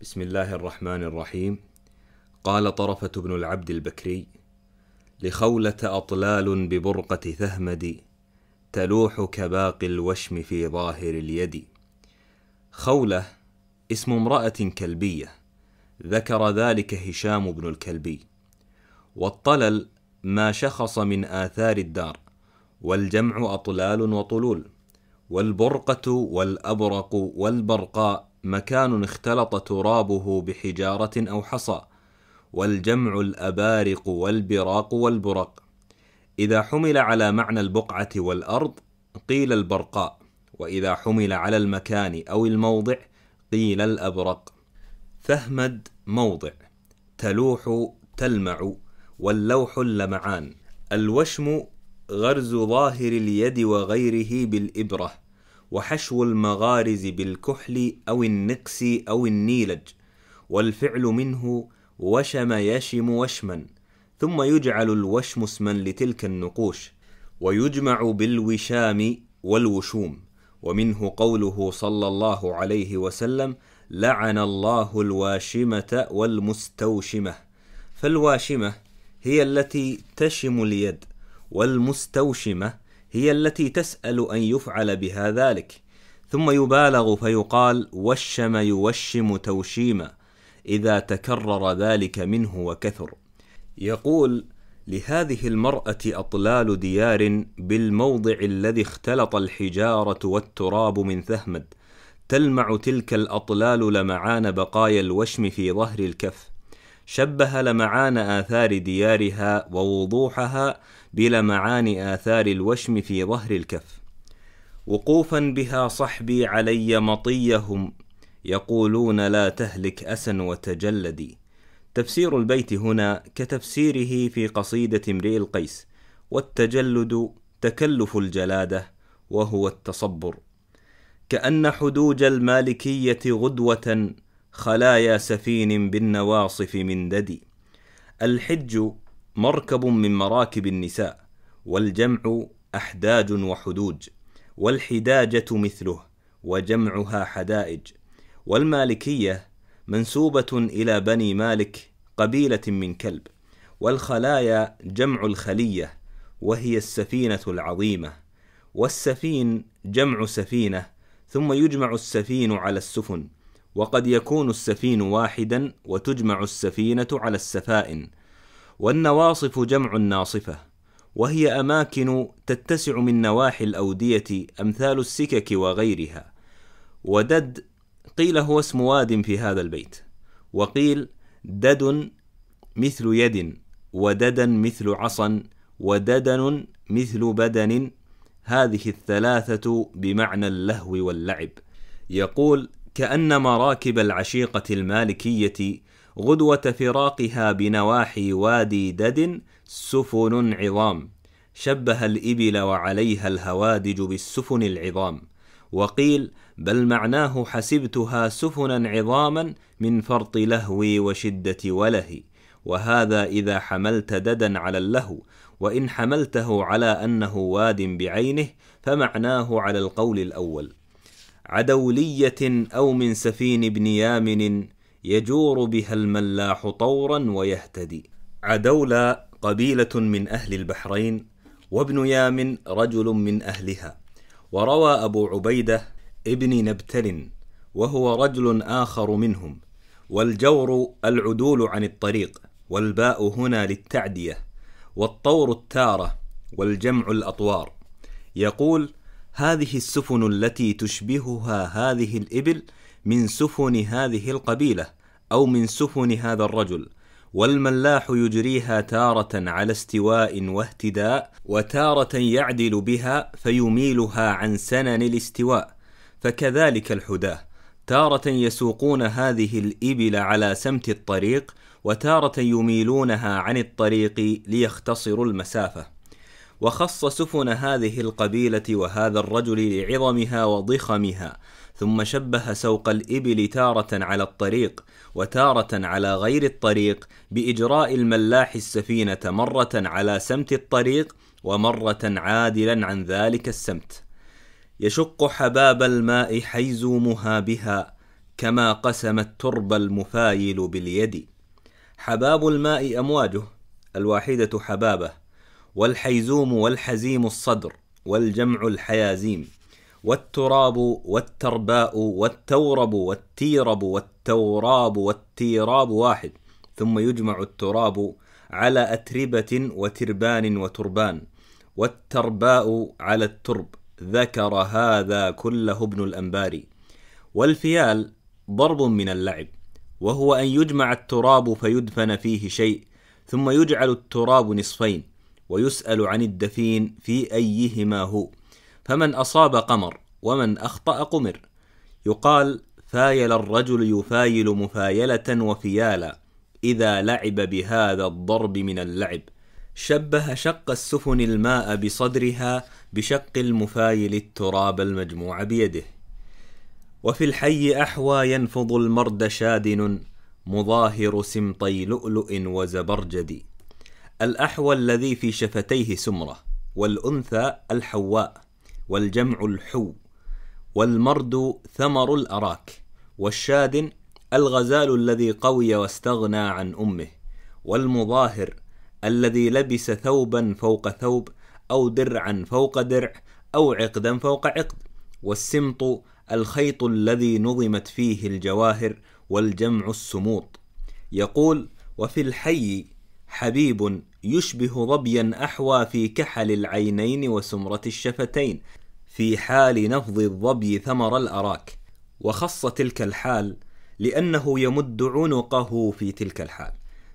بسم الله الرحمن الرحيم قال طرفة بن العبد البكري لخولة أطلال ببرقة ثهمد تلوح كباقي الوشم في ظاهر اليد خولة اسم امرأة كلبية ذكر ذلك هشام بن الكلبي والطلل ما شخص من آثار الدار والجمع أطلال وطلول والبرقة والأبرق والبرقاء مكان اختلط ترابه بحجاره او حصى والجمع الابارق والبراق والبرق اذا حمل على معنى البقعه والارض قيل البرقاء واذا حمل على المكان او الموضع قيل الابرق فهمد موضع تلوح تلمع واللوح اللمعان الوشم غرز ظاهر اليد وغيره بالابره وحشو المغارز بالكحل أو النقس أو النيلج والفعل منه وشم يشم وشما ثم يجعل الوشم اسما لتلك النقوش ويجمع بالوشام والوشوم ومنه قوله صلى الله عليه وسلم لعن الله الواشمه والمستوشمه فالواشمه هي التي تشم اليد والمستوشمه هي التي تسأل أن يفعل بها ذلك ثم يبالغ فيقال وشم يوشم توشيما إذا تكرر ذلك منه وكثر يقول لهذه المرأة أطلال ديار بالموضع الذي اختلط الحجارة والتراب من ثهمد تلمع تلك الأطلال لمعان بقايا الوشم في ظهر الكف شبه لمعان آثار ديارها ووضوحها بلمعان آثار الوشم في ظهر الكف وقوفا بها صحبي علي مطيهم يقولون لا تهلك أسا وتجلدي تفسير البيت هنا كتفسيره في قصيدة امرئ القيس والتجلد تكلف الجلادة وهو التصبر كأن حدوج المالكية غدوة خلايا سفين بالنواصف من ددي الحج مركب من مراكب النساء والجمع احداج وحدوج والحداجه مثله وجمعها حدائج والمالكيه منسوبه الى بني مالك قبيله من كلب والخلايا جمع الخليه وهي السفينه العظيمه والسفين جمع سفينه ثم يجمع السفين على السفن وقد يكون السفين واحدا وتجمع السفينه على السفائن والنواصف جمع الناصفة وهي أماكن تتسع من نواحي الأودية أمثال السكك وغيرها ودد قيل هو اسم واد في هذا البيت وقيل دد مثل يد وددا مثل عصا وددن مثل بدن هذه الثلاثة بمعنى اللهو واللعب يقول كأن مراكب العشيقة المالكية غدوة فراقها بنواحي وادي دد سفن عظام شبه الإبل وعليها الهوادج بالسفن العظام وقيل بل معناه حسبتها سفنا عظاما من فرط لهوي وشدة ولهي وهذا إذا حملت ددا على اللهو وإن حملته على أنه واد بعينه فمعناه على القول الأول عدولية أو من سفين ابن يامن يجور بها الملاح طورا ويهتدي عدولا قبيلة من أهل البحرين وابن يام رجل من أهلها وروى أبو عبيدة ابن نبتل وهو رجل آخر منهم والجور العدول عن الطريق والباء هنا للتعدية والطور التارة والجمع الأطوار يقول هذه السفن التي تشبهها هذه الإبل من سفن هذه القبيله او من سفن هذا الرجل والملاح يجريها تاره على استواء واهتداء وتاره يعدل بها فيميلها عن سنن الاستواء فكذلك الحداه تاره يسوقون هذه الابل على سمت الطريق وتاره يميلونها عن الطريق ليختصروا المسافه وخص سفن هذه القبيله وهذا الرجل لعظمها وضخمها ثم شبه سوق الإبل تارة على الطريق وتارة على غير الطريق بإجراء الملاح السفينة مرة على سمت الطريق ومرة عادلا عن ذلك السمت يشق حباب الماء حيزومها بها كما قسم الترب المفايل باليد حباب الماء أمواجه الواحدة حبابة والحيزوم والحزيم الصدر والجمع الحيازيم والتراب والترباء والتورب والتيرب والتوراب والتيراب واحد ثم يجمع التراب على أتربة وتربان وتربان والترباء على الترب ذكر هذا كله ابن الأنباري والفيال ضرب من اللعب وهو أن يجمع التراب فيدفن فيه شيء ثم يجعل التراب نصفين ويسأل عن الدفين في أيهما هو فمن أصاب قمر ومن أخطأ قمر يقال فايل الرجل يفايل مفايلة وفيالا إذا لعب بهذا الضرب من اللعب شبه شق السفن الماء بصدرها بشق المفايل التراب المجموع بيده وفي الحي أحوى ينفض المرد شادن مظاهر سمطي لؤلؤ وزبرجد الأحوى الذي في شفتيه سمرة والأنثى الحواء والجمع الحو والمرد ثمر الأراك والشادن الغزال الذي قوي واستغنى عن أمه والمظاهر الذي لبس ثوبا فوق ثوب أو درعا فوق درع أو عقدا فوق عقد والسمط الخيط الذي نظمت فيه الجواهر والجمع السموط يقول وفي الحي حبيب يشبه ظبيا أحوى في كحل العينين وسمرة الشفتين في حال نفض الظبي ثمر الأراك وخص تلك الحال لأنه يمد عنقه في تلك الحال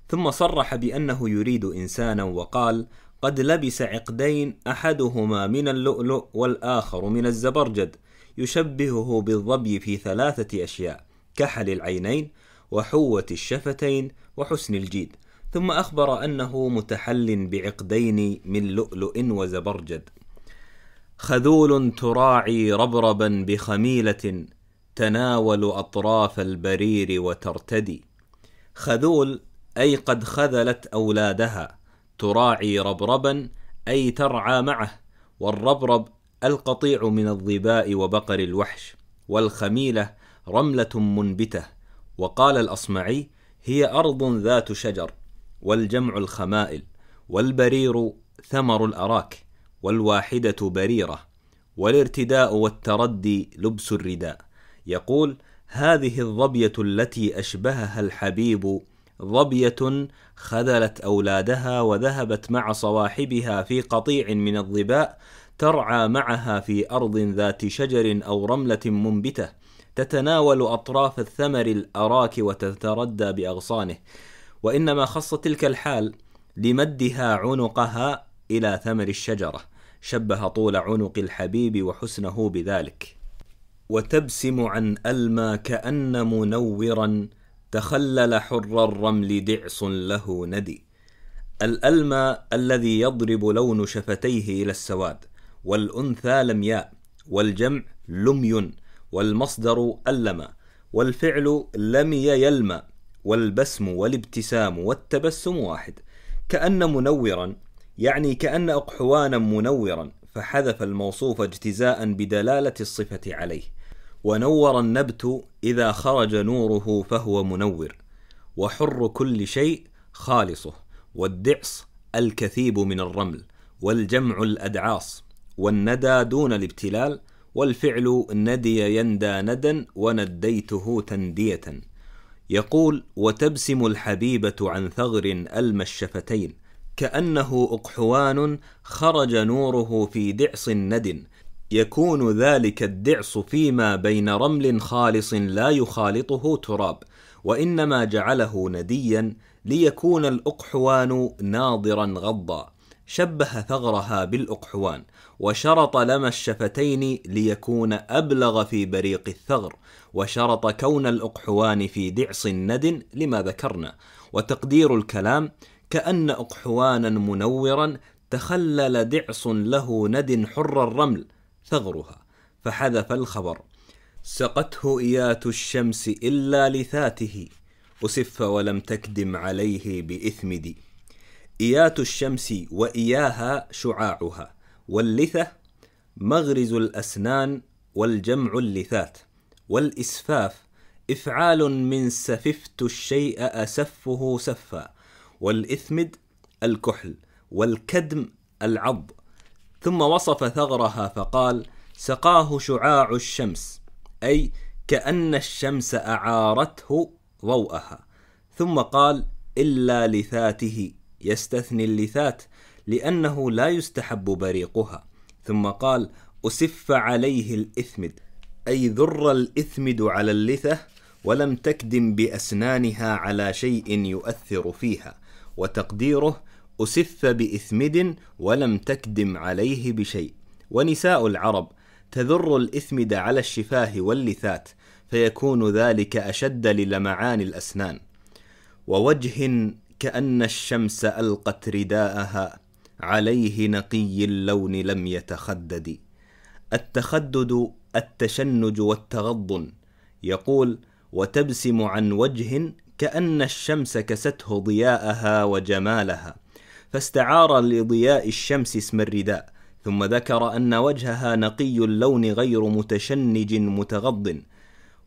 ثم صرح بأنه يريد إنسانا وقال قد لبس عقدين أحدهما من اللؤلؤ والآخر من الزبرجد يشبهه بالظبي في ثلاثة أشياء كحل العينين وحوة الشفتين وحسن الجيد ثم أخبر أنه متحل بعقدين من لؤلؤ وزبرجد خذول تراعي ربربا بخميلة تناول أطراف البرير وترتدي خذول أي قد خذلت أولادها تراعي ربربا أي ترعى معه والربرب القطيع من الظباء وبقر الوحش والخميلة رملة منبتة وقال الأصمعي هي أرض ذات شجر والجمع الخمائل والبرير ثمر الأراك والواحدة بريرة والارتداء والتردي لبس الرداء يقول هذه الظبية التي أشبهها الحبيب ظبية خذلت أولادها وذهبت مع صواحبها في قطيع من الظباء ترعى معها في أرض ذات شجر أو رملة منبتة تتناول أطراف الثمر الأراك وتتردى بأغصانه وإنما خص تلك الحال لمدها عنقها إلى ثمر الشجرة شبه طول عنق الحبيب وحسنه بذلك وتبسم عن ألما كأن منورا تخلل حر الرمل دعص له ندي الألمى الذي يضرب لون شفتيه إلى السواد والأنثى لمياء والجمع لمي والمصدر ألما والفعل لمي يلمى والبسم والابتسام والتبسم واحد كأن منورا يعني كأن أقحوانا منورا فحذف الموصوف اجتزاء بدلالة الصفة عليه ونور النبت إذا خرج نوره فهو منور وحر كل شيء خالصه والدعص الكثيب من الرمل والجمع الأدعاص والندى دون الابتلال والفعل ندي يندى ندا ونديته تندية يقول وتبسم الحبيبه عن ثغر الم الشفتين كانه اقحوان خرج نوره في دعص ند يكون ذلك الدعص فيما بين رمل خالص لا يخالطه تراب وانما جعله نديا ليكون الاقحوان ناضرا غضا شبه ثغرها بالأقحوان وشرط لمى الشفتين ليكون أبلغ في بريق الثغر وشرط كون الأقحوان في دعص ند لما ذكرنا وتقدير الكلام كأن أقحوانا منورا تخلل دعص له ند حر الرمل ثغرها فحذف الخبر سقته إيات الشمس إلا لثاته أسف ولم تكدم عليه باثمدي إيات الشمس وإياها شعاعها واللثة مغرز الأسنان والجمع اللثات والإسفاف إفعال من سففت الشيء أسفه سفا والإثمد الكحل والكدم العض ثم وصف ثغرها فقال سقاه شعاع الشمس أي كأن الشمس أعارته ضوءها ثم قال إلا لثاته يستثني اللثات لأنه لا يستحب بريقها ثم قال أسف عليه الإثمد أي ذر الإثمد على اللثة ولم تكدم بأسنانها على شيء يؤثر فيها وتقديره أسف بإثمد ولم تكدم عليه بشيء ونساء العرب تذر الإثمد على الشفاه واللثات فيكون ذلك أشد للمعان الأسنان ووجه كأن الشمس ألقت رداءها عليه نقي اللون لم يتخدد التخدد التشنج والتغضن يقول وتبسم عن وجه كأن الشمس كسته ضياءها وجمالها فاستعار لضياء الشمس اسم الرداء ثم ذكر أن وجهها نقي اللون غير متشنج متغض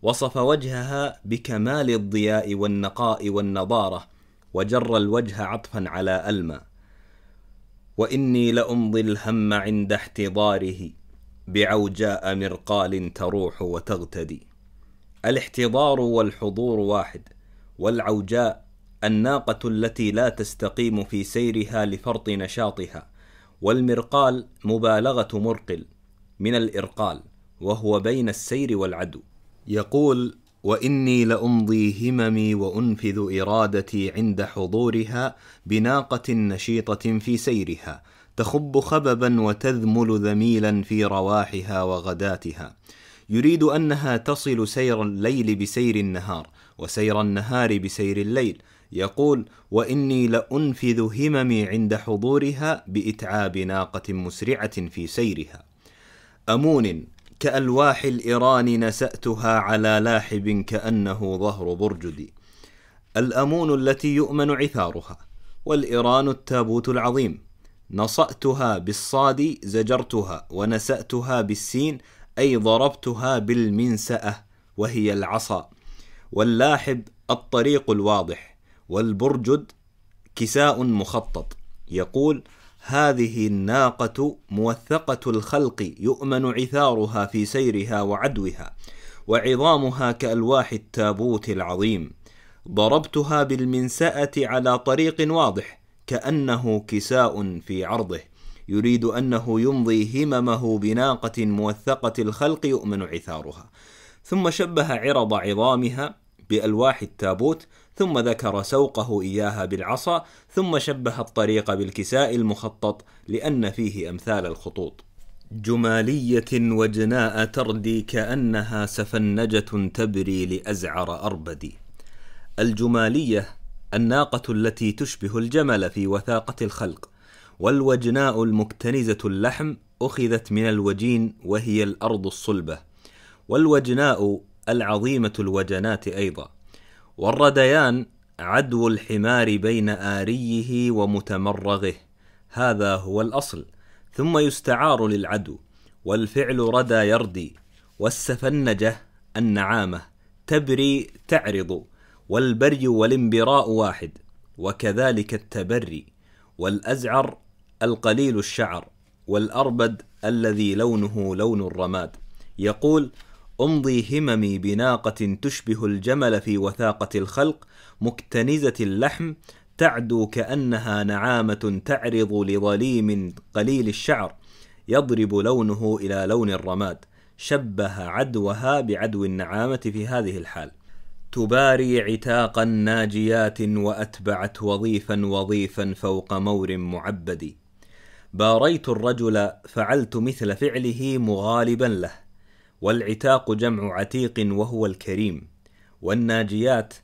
وصف وجهها بكمال الضياء والنقاء والنضاره وجر الوجه عطفا على ألمى وإني لأمضي الهم عند احتضاره بعوجاء مرقال تروح وتغتدي الاحتضار والحضور واحد والعوجاء الناقة التي لا تستقيم في سيرها لفرط نشاطها والمرقال مبالغة مرقل من الإرقال وهو بين السير والعدو يقول واني لامضي هممي وانفذ ارادتي عند حضورها بناقه نشيطه في سيرها تخب خببا وتذمل ذميلا في رواحها وغداتها يريد انها تصل سير الليل بسير النهار وسير النهار بسير الليل يقول واني لانفذ هممي عند حضورها باتعاب ناقه مسرعه في سيرها امون كألواح الإيران نسأتها على لاحب كأنه ظهر برجدي الأمون التي يؤمن عثارها والإيران التابوت العظيم نصأتها بالصاد زجرتها ونسأتها بالسين أي ضربتها بالمنسأة وهي العصا واللاحب الطريق الواضح والبرجد كساء مخطط يقول هذه الناقة موثقة الخلق يؤمن عثارها في سيرها وعدوها وعظامها كألواح التابوت العظيم ضربتها بالمنسأة على طريق واضح كأنه كساء في عرضه يريد أنه يمضي هممه بناقة موثقة الخلق يؤمن عثارها ثم شبه عرض عظامها بألواح التابوت ثم ذكر سوقه إياها بالعصا ثم شبه الطريق بالكساء المخطط لأن فيه أمثال الخطوط جمالية وجناء تردي كأنها سفنجة تبري لأزعر أربدي الجمالية الناقة التي تشبه الجمل في وثاقة الخلق والوجناء المكتنزة اللحم أخذت من الوجين وهي الأرض الصلبة والوجناء العظيمة الوجنات أيضا والرديان عدو الحمار بين آريه ومتمرغه هذا هو الأصل ثم يستعار للعدو والفعل ردى يردي والسفنجة النعامة تبري تعرض والبري والانبراء واحد وكذلك التبري والأزعر القليل الشعر والأربد الذي لونه لون الرماد يقول أمضي هممي بناقة تشبه الجمل في وثاقة الخلق مكتنزة اللحم تعدو كأنها نعامة تعرض لظليم قليل الشعر يضرب لونه إلى لون الرماد شبه عدوها بعدو النعامة في هذه الحال تباري عتاقا ناجيات وأتبعت وظيفا وظيفا فوق مور معبد باريت الرجل فعلت مثل فعله مغالبا له والعتاق جمع عتيق وهو الكريم والناجيات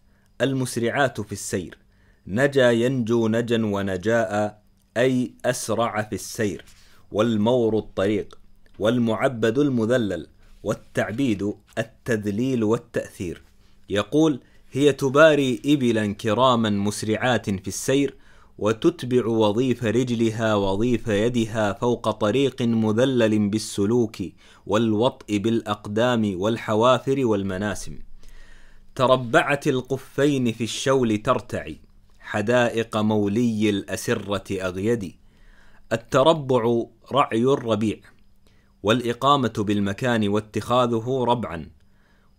المسرعات في السير نجا ينجو نجا ونجاء اي اسرع في السير والمور الطريق والمعبد المذلل والتعبيد التذليل والتاثير يقول هي تباري ابلا كراما مسرعات في السير وتتبع وظيف رجلها وظيف يدها فوق طريق مذلل بالسلوك والوطء بالاقدام والحوافر والمناسم تربعت القفين في الشول ترتعي حدائق مولي الاسره اغيدي التربع رعي الربيع والاقامه بالمكان واتخاذه ربعا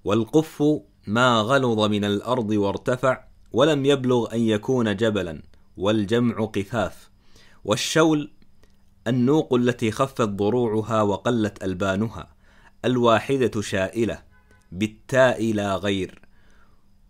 والقف ما غلظ من الارض وارتفع ولم يبلغ ان يكون جبلا والجمع قفاف والشول النوق التي خفت ضروعها وقلت ألبانها الواحدة شائلة بالتاء لا غير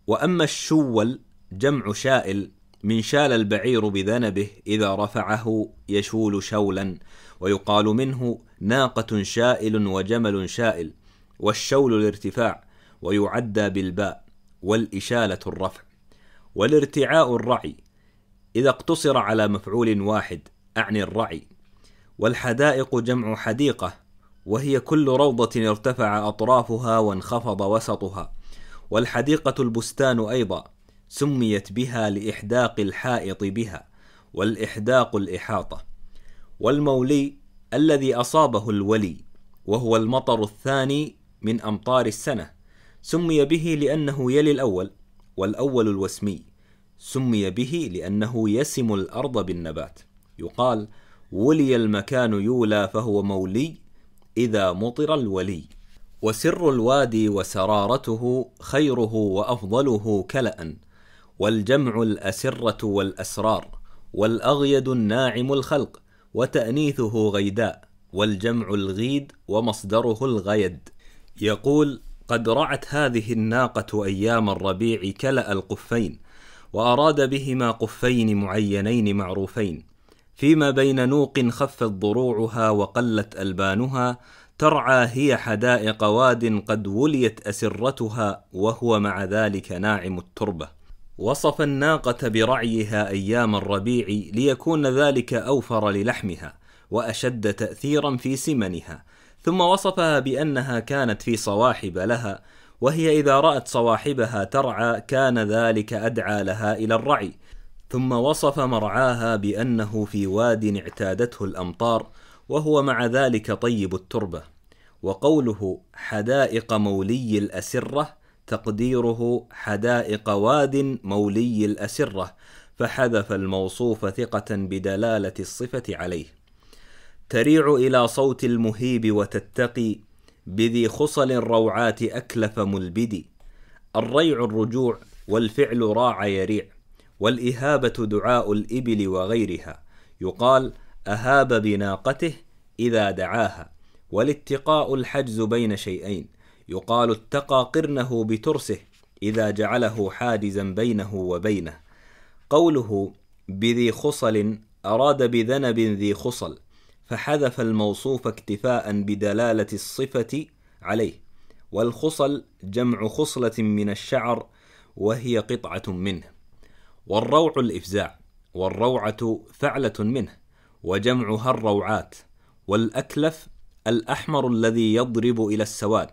وأما الشول جمع شائل من شال البعير بذنبه إذا رفعه يشول شولا ويقال منه ناقة شائل وجمل شائل والشول الارتفاع ويعدى بالباء والإشالة الرفع والارتعاء الرعي إذا اقتصر على مفعول واحد أعني الرعي والحدائق جمع حديقة وهي كل روضة ارتفع أطرافها وانخفض وسطها والحديقة البستان أيضا سميت بها لإحداق الحائط بها والإحداق الإحاطة والمولي الذي أصابه الولي وهو المطر الثاني من أمطار السنة سمي به لأنه يلي الأول والأول الوسمي سمي به لأنه يسم الأرض بالنبات يقال ولي المكان يولى فهو مولي إذا مطر الولي وسر الوادي وسرارته خيره وأفضله كلأ والجمع الأسرة والأسرار والأغيد الناعم الخلق وتأنيثه غيداء والجمع الغيد ومصدره الغيد يقول قد رعت هذه الناقة أيام الربيع كلأ القفين وأراد بهما قفين معينين معروفين فيما بين نوق خفت ضروعها وقلت ألبانها ترعى هي حدائق واد قد وليت أسرتها وهو مع ذلك ناعم التربة وصف الناقة برعيها أيام الربيع ليكون ذلك أوفر للحمها وأشد تأثيرا في سمنها ثم وصفها بأنها كانت في صواحب لها وهي إذا رأت صواحبها ترعى كان ذلك أدعى لها إلى الرعي ثم وصف مرعاها بأنه في واد اعتادته الأمطار وهو مع ذلك طيب التربة وقوله حدائق مولي الأسرة تقديره حدائق واد مولي الأسرة فحذف الموصوف ثقة بدلالة الصفة عليه تريع إلى صوت المهيب وتتقي بذي خصل الروعات أكلف ملبدي الريع الرجوع والفعل راع يريع والإهابة دعاء الإبل وغيرها يقال أهاب بناقته إذا دعاها والاتقاء الحجز بين شيئين يقال اتقى قرنه بترسه إذا جعله حاجزا بينه وبينه قوله بذي خصل أراد بذنب ذي خصل فحذف الموصوف اكتفاء بدلالة الصفة عليه والخصل جمع خصلة من الشعر وهي قطعة منه والروع الإفزاع والروعة فعلة منه وجمعها الروعات والأكلف الأحمر الذي يضرب إلى السواد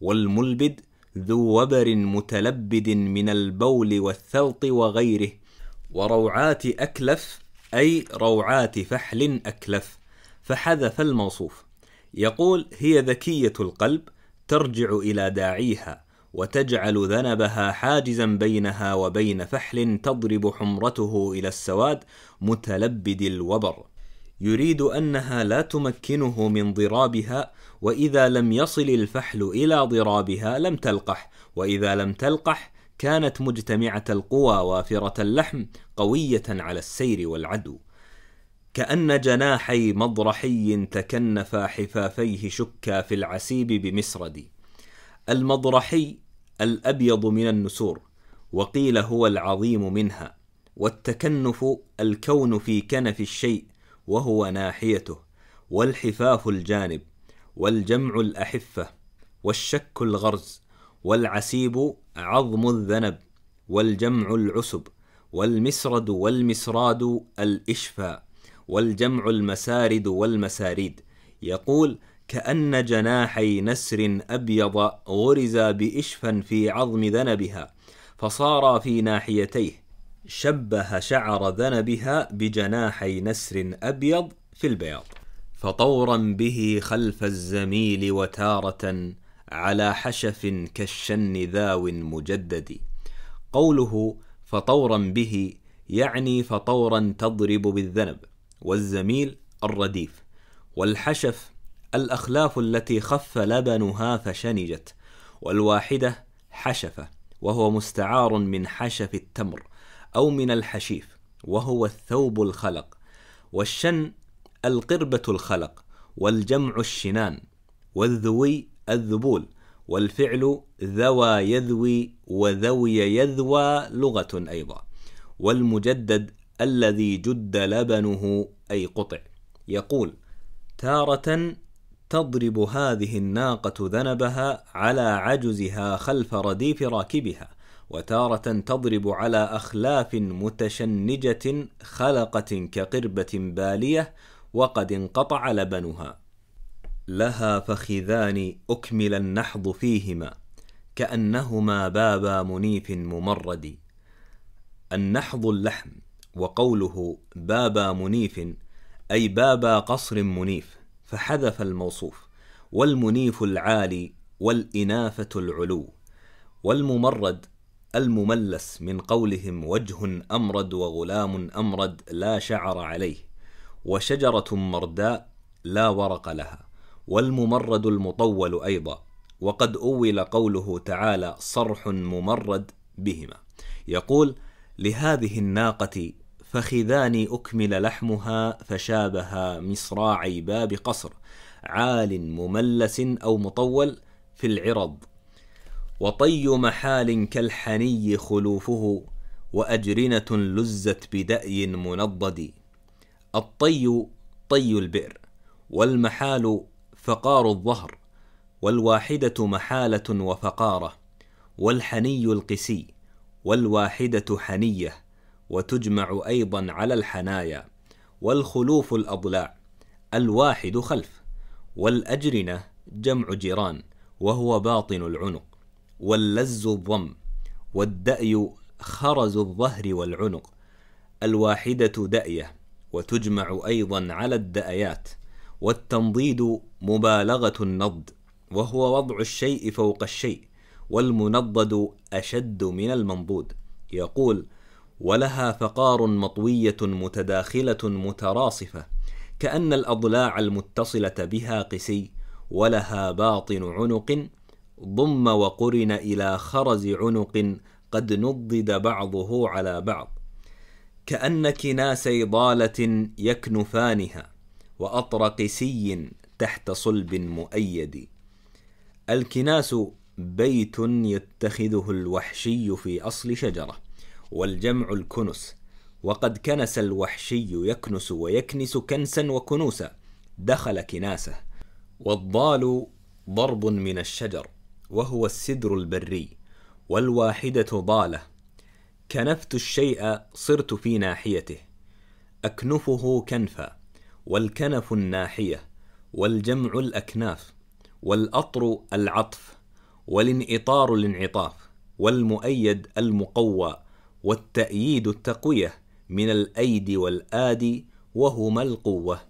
والملبد ذو وبر متلبد من البول والثلط وغيره وروعات أكلف أي روعات فحل أكلف فحذف الموصوف يقول هي ذكية القلب ترجع إلى داعيها وتجعل ذنبها حاجزا بينها وبين فحل تضرب حمرته إلى السواد متلبد الوبر يريد أنها لا تمكنه من ضرابها وإذا لم يصل الفحل إلى ضرابها لم تلقح وإذا لم تلقح كانت مجتمعة القوى وافرة اللحم قوية على السير والعدو كأن جناحي مضرحي تكنفا حفافيه شكا في العسيب بمسردي المضرحي الأبيض من النسور وقيل هو العظيم منها والتكنف الكون في كنف الشيء وهو ناحيته والحفاف الجانب والجمع الأحفة والشك الغرز والعسيب عظم الذنب والجمع العسب والمسرد والمسراد الإشفاء والجمع المسارد والمساريد يقول كأن جناحي نسر أبيض غرزا بإشفا في عظم ذنبها فصارا في ناحيتيه شبه شعر ذنبها بجناحي نسر أبيض في البياض فطورا به خلف الزميل وتارة على حشف كالشن ذاو مجدد قوله فطورا به يعني فطورا تضرب بالذنب والزميل الرديف والحشف الأخلاف التي خف لبنها فشنجت والواحدة حشفة وهو مستعار من حشف التمر أو من الحشيف وهو الثوب الخلق والشن القربة الخلق والجمع الشنان والذوي الذبول والفعل ذوى يذوي وذوي يذوى لغة أيضا والمجدد الذي جد لبنه أي قطع يقول تارة تضرب هذه الناقة ذنبها على عجزها خلف رديف راكبها وتارة تضرب على أخلاف متشنجة خلقة كقربة بالية وقد انقطع لبنها لها فخذان أكمل النحض فيهما كأنهما بابا منيف ممرد النحض اللحم وقوله بابا منيف أي بابا قصر منيف فحذف الموصوف والمنيف العالي والإنافة العلو والممرد المملس من قولهم وجه أمرد وغلام أمرد لا شعر عليه وشجرة مرداء لا ورق لها والممرد المطول أيضا وقد أول قوله تعالى صرح ممرد بهما يقول لهذه الناقة فخذان أكمل لحمها فشابها مصراعي باب قصر عال مملس أو مطول في العرض وطي محال كالحني خلوفه وأجرنة لزت بدأي منضد الطي طي البئر والمحال فقار الظهر والواحدة محالة وفقارة والحني القسي والواحدة حنية وتجمع أيضا على الحنايا والخلوف الأضلاع الواحد خلف والأجرنة جمع جيران وهو باطن العنق واللز الضم والدأي خرز الظهر والعنق الواحدة دأية وتجمع أيضا على الدأيات والتنضيد مبالغة النض وهو وضع الشيء فوق الشيء والمنضد أشد من المنضود يقول ولها فقار مطويه متداخله متراصفه كان الاضلاع المتصله بها قسي ولها باطن عنق ضم وقرن الى خرز عنق قد نضد بعضه على بعض كان كناسي ضاله يكنفانها واطر قسي تحت صلب مؤيد الكناس بيت يتخذه الوحشي في اصل شجره والجمع الكنس وقد كنس الوحشي يكنس ويكنس كنسا وكنوسا دخل كناسه والضال ضرب من الشجر وهو السدر البري والواحده ضاله كنفت الشيء صرت في ناحيته اكنفه كنفا والكنف الناحيه والجمع الاكناف والاطر العطف والانئطار الانعطاف والمؤيد المقوى والتأييد التقوية من الأيد والآدي وهما القوة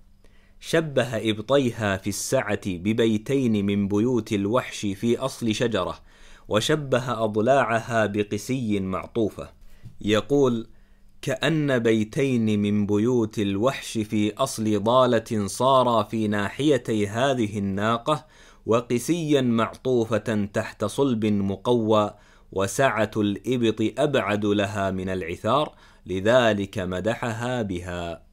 شبه إبطيها في السعة ببيتين من بيوت الوحش في أصل شجرة وشبه أضلاعها بقسي معطوفة يقول كأن بيتين من بيوت الوحش في أصل ضالة صارا في ناحيتي هذه الناقة وقسيا معطوفة تحت صلب مقوى وسعة الإبط أبعد لها من العثار لذلك مدحها بها